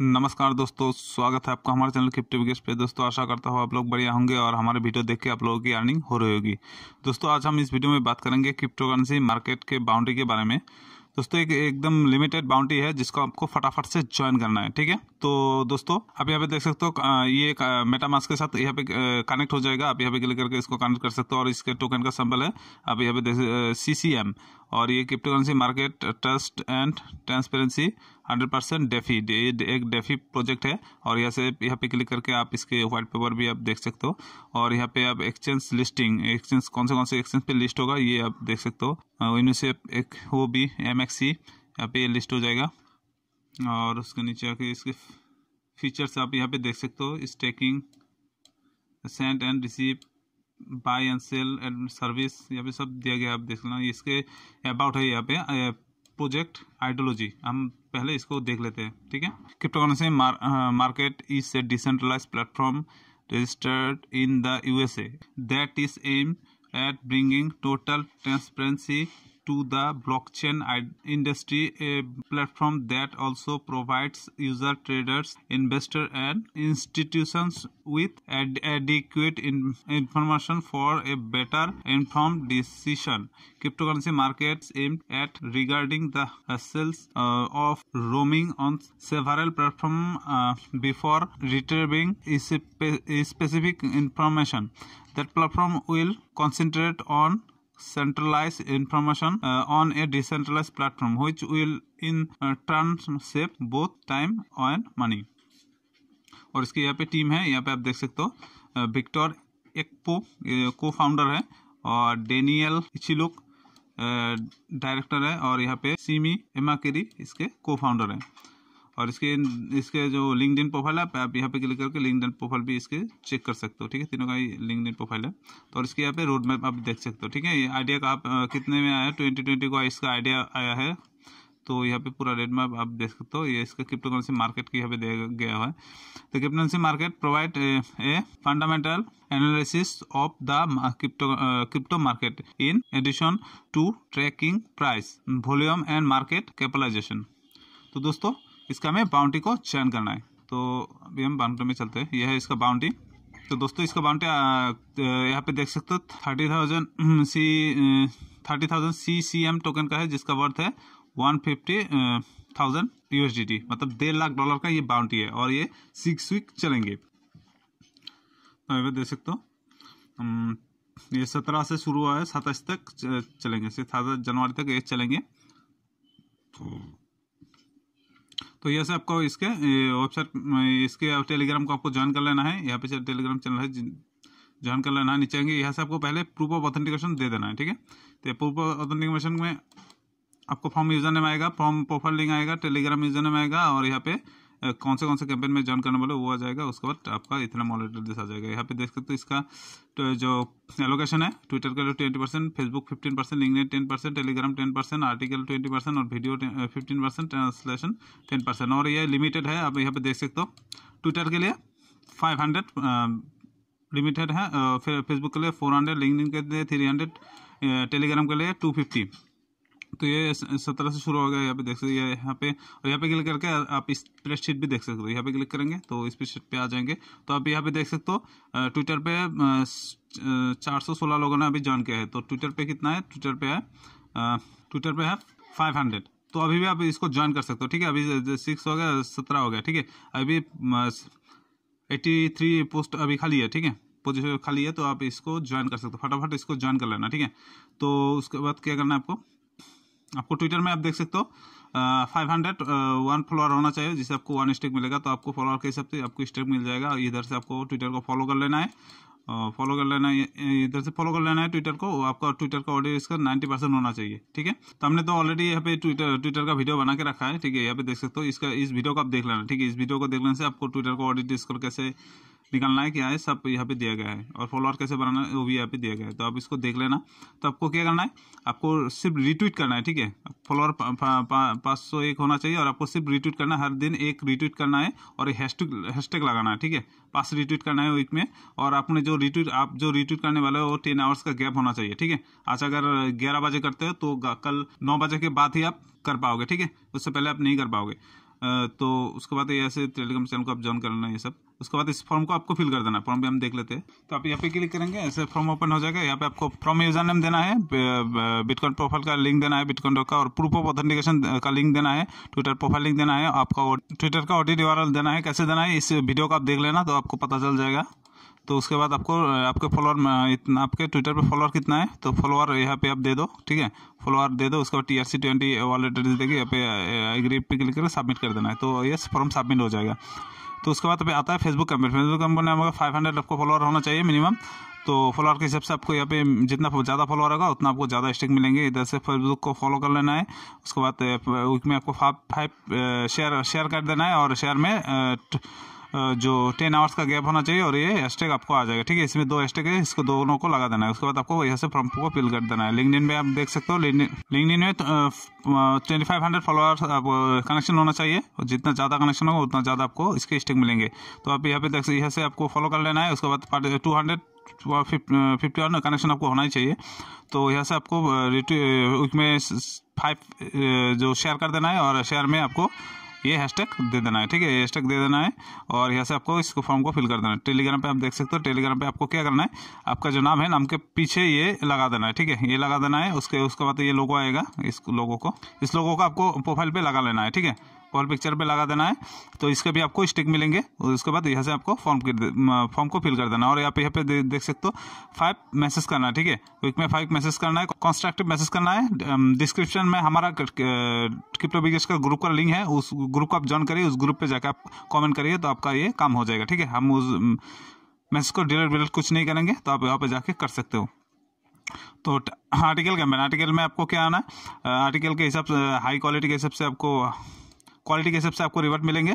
नमस्कार दोस्तों स्वागत है आपका हमारे चैनल क्रिप्टो विकेश पे दोस्तों आशा करता हूँ आप लोग बढ़िया होंगे और हमारे वीडियो देख के आप लोगों की अर्निंग हो रही होगी दोस्तों आज हम इस वीडियो में बात करेंगे क्रिप्टो करेंसी मार्केट के बाउंड्री के बारे में दोस्तों एक एकदम लिमिटेड बाउंड्री है जिसको आपको फटाफट से ज्वाइन करना है ठीक है तो दोस्तों आप यहाँ पे देख सकते हो ये मेटामास्क के साथ यहाँ पे कनेक्ट हो जाएगा आप यहाँ पे क्लिक करके इसको कनेक्ट कर सकते हो और इसके टोकन का सैम्पल है आप यहाँ पे देख सी और ये cryptocurrency market trust and transparency hundred percent DeFi ये एक डेफी प्रोजेक्ट है और यहाँ से यहाँ पे क्लिक करके आप इसके व्हाइट पेपर भी आप देख सकते हो और यहाँ पे आप एक्सचेंज लिस्टिंग एक्सचेंज कौन से कौन से एक्सचेंज पे लिस्ट होगा ये आप देख सकते हो इनमें से एक वो भी एम एक्स सी यहाँ पे लिस्ट हो जाएगा और उसके नीचे आके इसके फीचर्स आप यहाँ पे देख सकते हो staking send and receive buy and sell and service यहाँ पे सब दिया गया आप देख लेना इसके अबाउट है यहाँ पे प्रोजेक्ट आइडियोलॉजी हम पहले इसको देख लेते हैं ठीक है crypto currency market is a decentralize platform registered in the USA that is aim at bringing total transparency to the blockchain industry, a platform that also provides user traders, investor, and institutions with ad adequate in information for a better informed decision. Cryptocurrency markets aimed at regarding the hassles uh, of roaming on several platforms uh, before retrieving spe specific information. That platform will concentrate on centralized information uh, on a decentralized platform which will in uh, turn save both time and money और इसके यहाँ पे team है यहाँ पे आप देख सकते हो विक्टर एक्पो को फाउंडर है और डेनियल इचिलुक डायरेक्टर है और यहाँ पे सीमी एमाकेरी इसके को फाउंडर है और इसके इसके जो लिंकड प्रोफाइल है आप यहाँ पे क्लिक करके लिंकड प्रोफाइल भी इसके चेक कर सकते हो ठीक है तीनों का ही लिंकड प्रोफाइल है तो और इसके यहाँ पे रोड मैप आप देख सकते हो ठीक है ये आइडिया का आप कितने में आया ट्वेंटी ट्वेंटी को इसका आइडिया आया है तो यहाँ पे पूरा रेड मैप आप देख सकते हो ये इसका क्रिप्टो करेंसी मार्केट की यहाँ पे दिया गया है तो crypto currency market provide a fundamental analysis of the crypto crypto market in addition to tracking price volume and market capitalization तो दोस्तों इसका हमें बाउंड्री को चयन करना है तो अभी हम बाउंड्री में चलते हैं यह है इसका बाउंड्री तो दोस्तों इसका बाउंड्री तो यहाँ पे देख सकते हो thirty thousand C thirty thousand C C M token का है जिसका वर्थ है one fifty thousand U S D T मतलब डेढ़ लाख डॉलर का ये बाउंड्री है और ये सिक्स वीक चलेंगे तो देख सकते हो ये सत्रह से शुरू हुआ है सत्ताईस तक चलेंगे सिक्स जनवरी तक ये चलेंगे तो तो यह से आपको इसके वेबसाइट इसके टेलीग्राम को आपको ज्वाइन कर लेना है यहाँ पे टेलीग्राम चैनल है ज्वाइन कर लेना है नीचे आएंगे यहाँ से आपको पहले प्रूफ ऑफ ऑथेंटिकेशन दे देना है ठीक है तो प्रूफ ऑफ ऑथेंटिकेशन में आपको फॉर्म यूजर नेम आएगा फॉर्म प्रोफाइल लिंक आएगा टेलीग्राम यूजर नेम आएगा और यहाँ पे कौन से कौन से कैंपेन में ज्वाइन करने वाले वो आ जाएगा उसके बाद आपका इतना मॉनिटर दिस आ जाएगा यहाँ पे देख सकते हो इसका तो जो एलोकेशन है ट्विटर का twenty percent Facebook fifteen percent link ten percent Telegram ten percent article twenty percent और video fifteen percent translation ten percent और ये लिमिटेड है आप यहाँ पे देख सकते हो ट्विटर के लिए फाइव हंड्रेड लिमिटेड है फिर फेसबुक के लिए फोर हंड्रेड लिंक के लिए थ्री हंड्रेड टेलीग्राम के लिए टू फिफ्टी तो ये सत्रह से शुरू हो गया यहाँ पे देख सकते हैं यहाँ पे और यहाँ पे क्लिक करके आप स्प्रेडशीट भी देख सकते हो यहाँ पे क्लिक करेंगे तो स्प्रेडशीट पे आ जाएंगे तो आप यहाँ पे देख सकते हो ट्विटर पे चार सौ सोलह लोगों ने अभी ज्वाइन किया है तो ट्विटर पे कितना है ट्विटर पे है ट्विटर पे है फाइव हंड्रेड तो अभी भी आप इसको ज्वाइन कर सकते हो ठीक है अभी सिक्स हो गया सत्रह हो गया ठीक है अभी एट्टी थ्री पोस्ट अभी खाली है ठीक है पोजिशन खाली है तो आप इसको ज्वाइन कर सकते हो फटाफट इसको ज्वाइन कर लेना ठीक है तो उसके बाद क्या करना है आपको आपको ट्विटर में आप देख सकते हो फाइव हंड्रेड वन फॉलोअर होना चाहिए जिससे आपको वन स्टेक मिलेगा तो आपको फॉलोअर के हिसाब से आपको स्टेक मिल जाएगा इधर से आपको ट्विटर को फॉलो कर लेना है फॉलो कर लेना है इधर से फॉलो कर लेना है ट्विटर को आपका ट्विटर का ऑडियो इसका नाइन्टी परसेंट होना चाहिए ठीक है तो हमने तो ऑलरेडी यहाँ पे ट्विटर ट्विटर का वीडियो बना के रखा है ठीक है यहाँ पे देख सकते हो इसका इस वीडियो को आप देख लेना ठीक है इस वीडियो को देख लेने से आपको ट्विटर का ऑडियो डिस्कवर कैसे निकालना है क्या है सब यहाँ पे दिया गया है और फॉलोअर कैसे बनाना है वो भी यहाँ पे दिया गया है तो आप इसको देख लेना तो आपको क्या करना है आपको सिर्फ रिट्वीट करना है ठीक है फॉलोअर पाँच सौ एक होना चाहिए और आपको सिर्फ रिट्वीट करना है हर दिन एक रिट्वीट करना है और हैशटैग हैशटैग लगाना है ठीक है पाँच रिट्वीट करना है वीक में और आपने जो रिट्वीट आप जो रिट्वीट करने वाले हो वो टेन आवर्स का गैप होना चाहिए ठीक है आज अगर ग्यारह बजे करते हो तो कल नौ बजे के बाद ही आप कर पाओगे ठीक है उससे पहले आप नहीं कर पाओगे तो उसके बाद ऐसे टेलीग्राम चैनल को आप ज्वाइन करना ये सब उसके बाद इस फॉर्म को आपको फिल कर देना फॉर्म भी हम देख लेते हैं तो आप यहाँ पे क्लिक करेंगे ऐसे फॉर्म ओपन हो जाएगा यहाँ पे आपको फॉर्म यूजर नेम देना है बिटकॉइन प्रोफाइल का लिंक देना है बिटकॉइन का और प्रूफ ऑफ ऑथेंटिकेशन का लिंक देना है ट्विटर प्रोफाइल लिंक देना है आपका ट्विटर का ऑडिट यूआरएल देना है कैसे देना है इस वीडियो को आप देख लेना तो आपको पता चल जाएगा तो उसके बाद आपको आपके फॉलोअर इतना आपके ट्विटर पे फॉलोअर कितना है तो फॉलोअर यहाँ पे आप दे दो ठीक है फॉलोअर दे दो उसके बाद T R C twenty wallet देखिए यहाँ पे एग्री पे क्लिक करके सबमिट कर देना है तो यस फॉर्म सबमिट हो जाएगा तो उसके बाद पे आता है फेसबुक कंपनी फेसबुक कंपनी में फाइव हंड्रेड आपको फॉलोअर होना चाहिए मिनिमम तो फॉलोअर के हिसाब से आपको यहाँ पे जितना ज़्यादा फॉलोअर होगा उतना आपको ज़्यादा स्टिक मिलेंगे इधर से फेसबुक को फॉलो कर लेना है उसके बाद वीक में आपको फाइव फाइव शेयर शेयर कर देना है और शेयर में जो टेन आवर्स का गैप होना चाहिए और ये हैशटैग आपको आ जाएगा ठीक है इसमें दो हैशटैग है इसको दोनों को लगा देना है उसके बाद आपको यहाँ से फॉर्म को फिल कर देना है लिंकडिन में आप देख सकते हो लिंकडिन में twenty five hundred followers connection होना चाहिए और जितना ज़्यादा कनेक्शन होगा उतना ज़्यादा आपको इसके स्टेक मिलेंगे तो आप यहाँ पे देख यहाँ से आपको फॉलो कर लेना है उसके बाद two hundred fifty one connection आपको होना ही चाहिए तो यहाँ से आपको उसमें फाइव जो शेयर कर देना है और शेयर में आपको ये हैशटैग दे देना है ठीक है ये हैशटैग दे देना है और यहाँ से आपको इसको फॉर्म को फिल कर देना है टेलीग्राम पे आप देख सकते हो टेलीग्राम पे आपको क्या करना है आपका जो नाम है नाम के पीछे ये लगा देना है ठीक है ये लगा देना है उसके उसके बाद ये लोगो आएगा इस लोगो को इस लोगों को आपको प्रोफाइल पर लगा लेना है ठीक है पॉल पिक्चर पे लगा देना है तो इसके भी आपको स्टिक मिलेंगे और उसके बाद यहाँ से आपको फॉर्म फॉर्म को फिल कर देना और यहाँ पे यहाँ पे देख सकते हो फाइव मैसेज करना है ठीक है क्विक में फाइव मैसेज करना है कॉन्स्ट्रक्टिव मैसेज करना है डिस्क्रिप्शन में हमारा क्रिप्टो बिजनेस का ग्रुप का लिंक है उस ग्रुप को आप ज्वाइन करिए उस ग्रुप पर जाकर आप कॉमेंट करिए तो आपका ये काम हो जाएगा ठीक है हम उस मैसेज को डिलेट विलेट कुछ नहीं करेंगे तो आप यहाँ पर जाके कर सकते हो तो आर्टिकल का मैं आर्टिकल में आपको क्या आना है आर्टिकल के हिसाब से हाई क्वालिटी के हिसाब से आपको क्वालिटी के हिसाब से आपको रिवर्ट मिलेंगे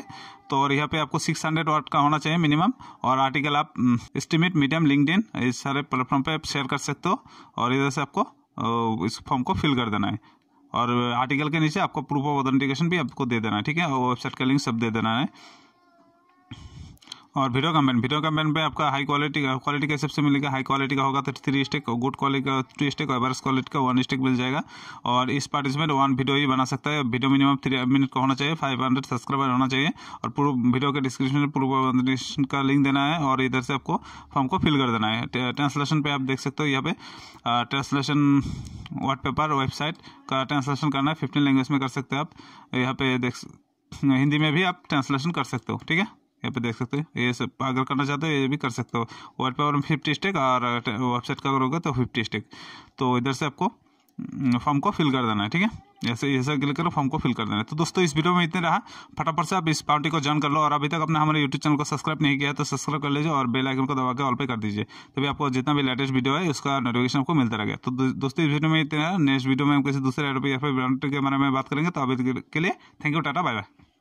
तो और यहाँ पे आपको 600 हंड्रेड वाट का होना चाहिए मिनिमम और आर्टिकल आप एस्टिमेट मीडियम लिंकड इस सारे प्लेटफॉर्म पे आप शेयर कर सकते हो और इधर से आपको इस फॉर्म को फिल कर देना है और आर्टिकल के नीचे आपको प्रूफ ऑफ ऑथेंटिकेशन भी आपको दे देना है ठीक है और वेबसाइट का लिंक सब दे देना है और वीडियो कंपेन वीडियो कंपन पे आपका हाई क्वालिटी का क्वालिटी के हिसाब से मिलेगा हाई क्वालिटी का होगा तो थ्री स्टेक गुड क्वालिटी का टू स्टेक और एवरेस्ट क्वालिटी का वन स्टेक मिल जाएगा और इस पार्टिसिपेंट वन वीडियो ही बना सकता है वीडियो मिनिमम थ्री मिनट का होना चाहिए फाइव हंड्रेड सब्सक्राइबर होना चाहिए और पूर्व वीडियो के डिस्क्रिप्शन में पूर्व का लिंक देना है और इधर से आपको फॉर्म को फिल कर देना है ट्रांसलेशन पे आप देख सकते हो यहाँ पे ट्रांसलेशन वाट पेपर वेबसाइट का ट्रांसलेशन करना है फिफ्टीन लैंग्वेज में कर सकते हो आप यहाँ पे देख हिंदी में भी आप ट्रांसलेशन कर सकते हो ठीक है यहाँ पे देख सकते हो ये सब अगर करना चाहते हो ये भी कर सकते हो वर्ड पावर में फिफ्टी स्टेक और वेबसाइट uh, का अगर होगा तो फिफ्टी स्टेक तो इधर से आपको फॉर्म mm, को फिल कर देना है ठीक है ऐसे ऐसा क्लिक करो फॉर्म को फिल कर देना है तो दोस्तों इस वीडियो में इतने रहा फटाफट से आप इस पार्टी को ज्वाइन कर लो और अभी तक अपने हमारे यूट्यूब चैनल को सब्सक्राइब नहीं किया है तो सब्सक्राइब कर लीजिए और बेल आइकन को दबा के ऑल पे कर दीजिए तभी आपको जितना भी लेटेस्ट वीडियो है उसका नोटिफिकेशन आपको मिलता रहेगा तो दोस्तों इस वीडियो में इतने नेक्स्ट वीडियो में हम किसी दूसरे एडोपी या फिर के बारे में बात करेंगे तो अभी के लिए thank you ta-ta bye bye